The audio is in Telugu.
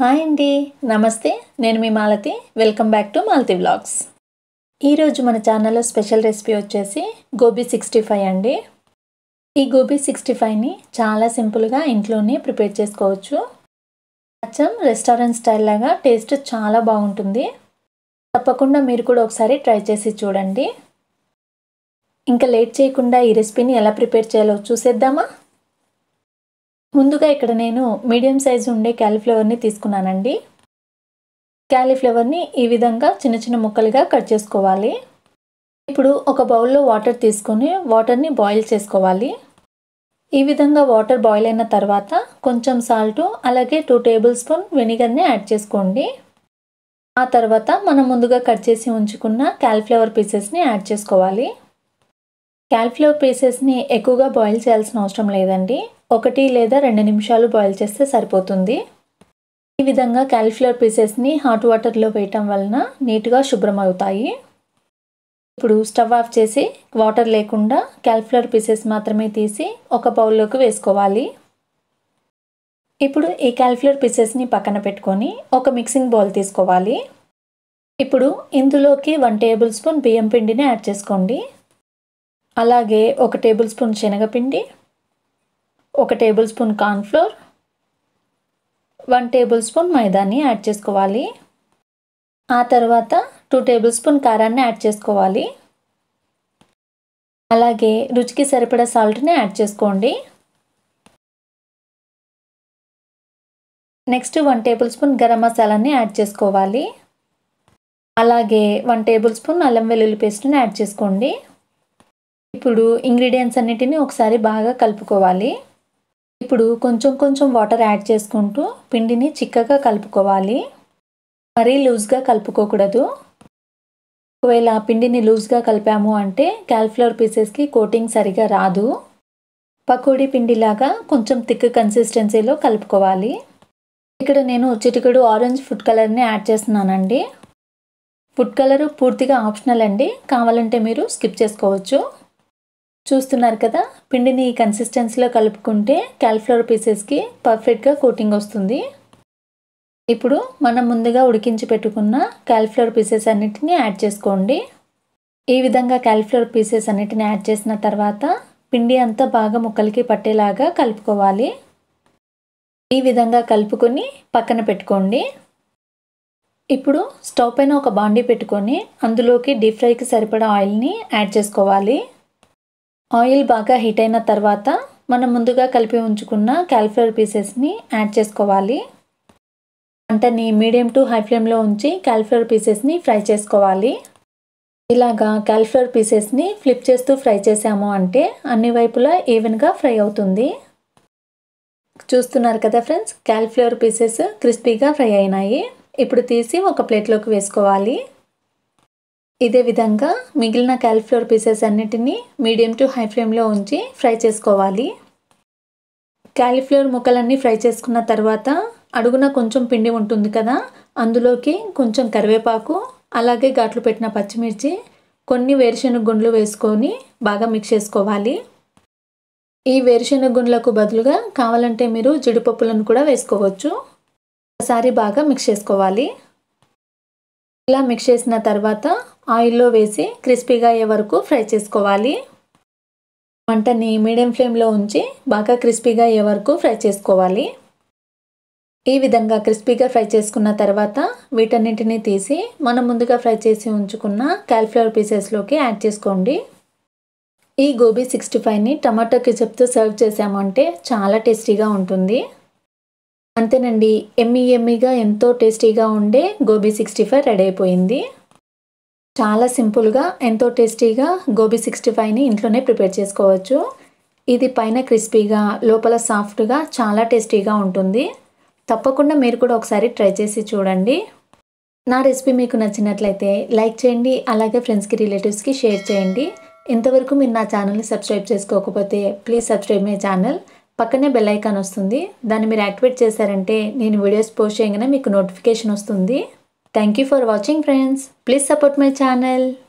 హాయ్ అండి నమస్తే నేను మీ Malathi welcome back to Malathi vlogs ఈరోజు మన ఛానల్లో స్పెషల్ రెసిపీ వచ్చేసి గోబీ సిక్స్టీ ఫైవ్ అండి ఈ గోబీ సిక్స్టీ ఫైవ్ని చాలా సింపుల్గా ఇంట్లోనే ప్రిపేర్ చేసుకోవచ్చు అచ్చం రెస్టారెంట్ స్టైల్ లాగా టేస్ట్ చాలా బాగుంటుంది తప్పకుండా మీరు కూడా ఒకసారి ట్రై చేసి చూడండి ఇంకా లేట్ చేయకుండా ఈ రెసిపీని ఎలా ప్రిపేర్ చేయాలో చూసేద్దామా ముందుగా ఇక్కడ నేను మీడియం సైజు ఉండే క్యాలీఫ్లవర్ని తీసుకున్నానండి క్యాలీఫ్లవర్ని ఈ విధంగా చిన్న చిన్న ముక్కలుగా కట్ చేసుకోవాలి ఇప్పుడు ఒక బౌల్లో వాటర్ తీసుకొని వాటర్ని బాయిల్ చేసుకోవాలి ఈ విధంగా వాటర్ బాయిల్ అయిన తర్వాత కొంచెం సాల్ట్ అలాగే టూ టేబుల్ స్పూన్ వెనిగర్ని యాడ్ చేసుకోండి ఆ తర్వాత మనం ముందుగా కట్ చేసి ఉంచుకున్న క్యాలిఫ్లవర్ పీసెస్ని యాడ్ చేసుకోవాలి క్యాలిఫ్లవర్ పీసెస్ని ఎక్కువగా బాయిల్ చేయాల్సిన అవసరం లేదండి ఒకటి లేదా రెండు నిమిషాలు బాయిల్ చేస్తే సరిపోతుంది ఈ విధంగా క్యాలీఫ్లవర్ పీసెస్ని హాట్ వాటర్లో వేయటం వలన నీట్గా శుభ్రమవుతాయి ఇప్పుడు స్టవ్ ఆఫ్ చేసి వాటర్ లేకుండా క్యాలీఫ్లవర్ పీసెస్ మాత్రమే తీసి ఒక బౌల్లోకి వేసుకోవాలి ఇప్పుడు ఈ క్యాలీఫ్లవర్ పీసెస్ని పక్కన పెట్టుకొని ఒక మిక్సింగ్ బౌల్ తీసుకోవాలి ఇప్పుడు ఇందులోకి వన్ టేబుల్ స్పూన్ బియ్యం పిండిని యాడ్ చేసుకోండి అలాగే ఒక టేబుల్ స్పూన్ శనగపిండి ఒక tablespoon cornflour one tablespoon మైదాన్ని యాడ్ చేసుకోవాలి ఆ తర్వాత టూ టేబుల్ స్పూన్ కారాన్ని యాడ్ చేసుకోవాలి అలాగే రుచికి సరిపడా సాల్ట్ని యాడ్ చేసుకోండి నెక్స్ట్ వన్ టేబుల్ స్పూన్ గరం మసాలాని యాడ్ చేసుకోవాలి అలాగే వన్ టేబుల్ స్పూన్ అల్లం వెల్లుల్లి పేస్ట్ని యాడ్ చేసుకోండి ఇప్పుడు ఇంగ్రీడియంట్స్ అన్నిటిని ఒకసారి బాగా కలుపుకోవాలి ఇప్పుడు కొంచెం కొంచెం వాటర్ యాడ్ చేసుకుంటూ పిండిని చిక్కగా కలుపుకోవాలి మరీ లూజ్గా కలుపుకోకూడదు ఒకవేళ పిండిని లూజ్గా కలిపాము అంటే క్యాల్ఫ్లవర్ పీసెస్కి కోటింగ్ సరిగా రాదు పకోడీ పిండిలాగా కొంచెం థిక్ కన్సిస్టెన్సీలో కలుపుకోవాలి ఇక్కడ నేను చిటికడు ఆరెంజ్ ఫుడ్ కలర్ని యాడ్ చేస్తున్నానండి ఫుడ్ కలర్ పూర్తిగా ఆప్షనల్ అండి కావాలంటే మీరు స్కిప్ చేసుకోవచ్చు చూస్తున్నారు కదా పిండిని ఈ కన్సిస్టెన్సీలో కలుపుకుంటే క్యాల్ఫ్లవర్ పీసెస్కి పర్ఫెక్ట్గా కోటింగ్ వస్తుంది ఇప్పుడు మనం ముందుగా ఉడికించి పెట్టుకున్న క్యాల్ఫ్లవర్ పీసెస్ అన్నిటిని యాడ్ చేసుకోండి ఈ విధంగా క్యాల్ఫ్లవర్ పీసెస్ అన్నిటిని యాడ్ చేసిన తర్వాత పిండి అంతా బాగా ముక్కలకి పట్టేలాగా కలుపుకోవాలి ఈ విధంగా కలుపుకొని పక్కన పెట్టుకోండి ఇప్పుడు స్టవ్ పైన ఒక బాండీ పెట్టుకొని అందులోకి డీప్ ఫ్రైకి సరిపడా ఆయిల్ని యాడ్ చేసుకోవాలి ఆయిల్ బాగా హీట్ అయిన తర్వాత మనం ముందుగా కలిపి ఉంచుకున్న క్యాలిఫ్లవర్ పీసెస్ని యాడ్ చేసుకోవాలి వంటని మీడియం టు హై ఫ్లేమ్లో ఉంచి క్యాలిఫ్లవర్ పీసెస్ని ఫ్రై చేసుకోవాలి ఇలాగా క్యాలిఫ్లవర్ పీసెస్ని ఫ్లిప్ చేస్తూ ఫ్రై చేసాము అంటే అన్ని వైపులా ఈవెన్గా ఫ్రై అవుతుంది చూస్తున్నారు కదా ఫ్రెండ్స్ క్యాలిఫ్లవర్ పీసెస్ క్రిస్పీగా ఫ్రై అయినాయి ఇప్పుడు తీసి ఒక ప్లేట్లోకి వేసుకోవాలి ఇదే విధంగా మిగిలిన క్యాలిఫ్లవర్ పీసెస్ అన్నిటినీ మీడియం టు హై ఫ్లేమ్లో ఉంచి ఫ్రై చేసుకోవాలి క్యాలిఫ్లవర్ ముక్కలన్నీ ఫ్రై చేసుకున్న తర్వాత అడుగున కొంచెం పిండి ఉంటుంది కదా అందులోకి కొంచెం కరివేపాకు అలాగే ఘాట్లు పెట్టిన పచ్చిమిర్చి కొన్ని వేరుశెనగ గుండ్లు వేసుకొని బాగా మిక్స్ చేసుకోవాలి ఈ వేరుశెనగ గుండ్లకు బదులుగా కావాలంటే మీరు జీడిపప్పులను కూడా వేసుకోవచ్చు ఒకసారి బాగా మిక్స్ చేసుకోవాలి ఇలా మిక్స్ చేసిన తర్వాత ఆయిల్లో వేసి క్రిస్పీగా అయ్యే వరకు ఫ్రై చేసుకోవాలి మంటని మీడియం ఫ్లేమ్లో ఉంచి బాగా క్రిస్పీగా అయ్యే వరకు ఫ్రై చేసుకోవాలి ఈ విధంగా క్రిస్పీగా ఫ్రై చేసుకున్న తర్వాత వీటన్నింటినీ తీసి మనం ముందుగా ఫ్రై చేసి ఉంచుకున్న క్యాలిఫ్లవర్ పీసెస్లోకి యాడ్ చేసుకోండి ఈ గోబీ సిక్స్టీ ఫైవ్ని టమాటో కిచప్తో సర్వ్ చేసామంటే చాలా టేస్టీగా ఉంటుంది అంతేనండి ఎమ్మి ఎమ్మిగా ఎంతో టేస్టీగా ఉండే గోబీ సిక్స్టీ ఫైవ్ రెడీ అయిపోయింది చాలా సింపుల్గా ఎంతో టేస్టీగా గోబీ సిక్స్టీ ఫైవ్ని ఇంట్లోనే ప్రిపేర్ చేసుకోవచ్చు ఇది పైన క్రిస్పీగా లోపల సాఫ్ట్గా చాలా టేస్టీగా ఉంటుంది తప్పకుండా మీరు కూడా ఒకసారి ట్రై చేసి చూడండి నా రెసిపీ మీకు నచ్చినట్లయితే లైక్ చేయండి అలాగే ఫ్రెండ్స్కి రిలేటివ్స్కి షేర్ చేయండి ఇంతవరకు మీరు నా ఛానల్ని సబ్స్క్రైబ్ చేసుకోకపోతే ప్లీజ్ సబ్స్క్రైబ్ మై ఛానల్ పక్కనే బెల్ ఐకాన్ వస్తుంది దాన్ని మీరు యాక్టివేట్ చేశారంటే నేను వీడియోస్ పోస్ట్ చేయగానే మీకు నోటిఫికేషన్ వస్తుంది Thank you for watching friends. Please support my channel.